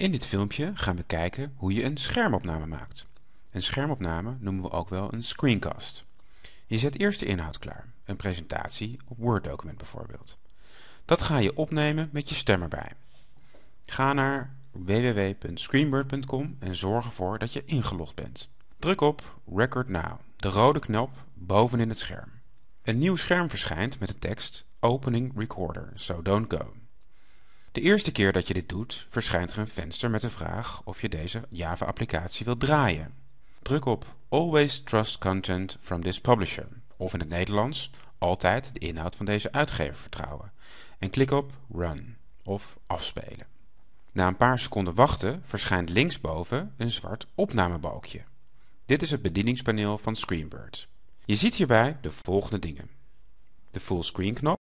In dit filmpje gaan we kijken hoe je een schermopname maakt. Een schermopname noemen we ook wel een screencast. Je zet eerst de inhoud klaar, een presentatie op Word-document bijvoorbeeld. Dat ga je opnemen met je stem erbij. Ga naar www.screenbird.com en zorg ervoor dat je ingelogd bent. Druk op Record Now, de rode knop bovenin het scherm. Een nieuw scherm verschijnt met de tekst Opening Recorder, so don't go. De eerste keer dat je dit doet, verschijnt er een venster met de vraag of je deze Java-applicatie wilt draaien. Druk op Always Trust Content from this Publisher, of in het Nederlands altijd de inhoud van deze uitgever vertrouwen, en klik op Run of Afspelen. Na een paar seconden wachten verschijnt linksboven een zwart opnamebalkje. Dit is het bedieningspaneel van Screenbird. Je ziet hierbij de volgende dingen. De fullscreen knop,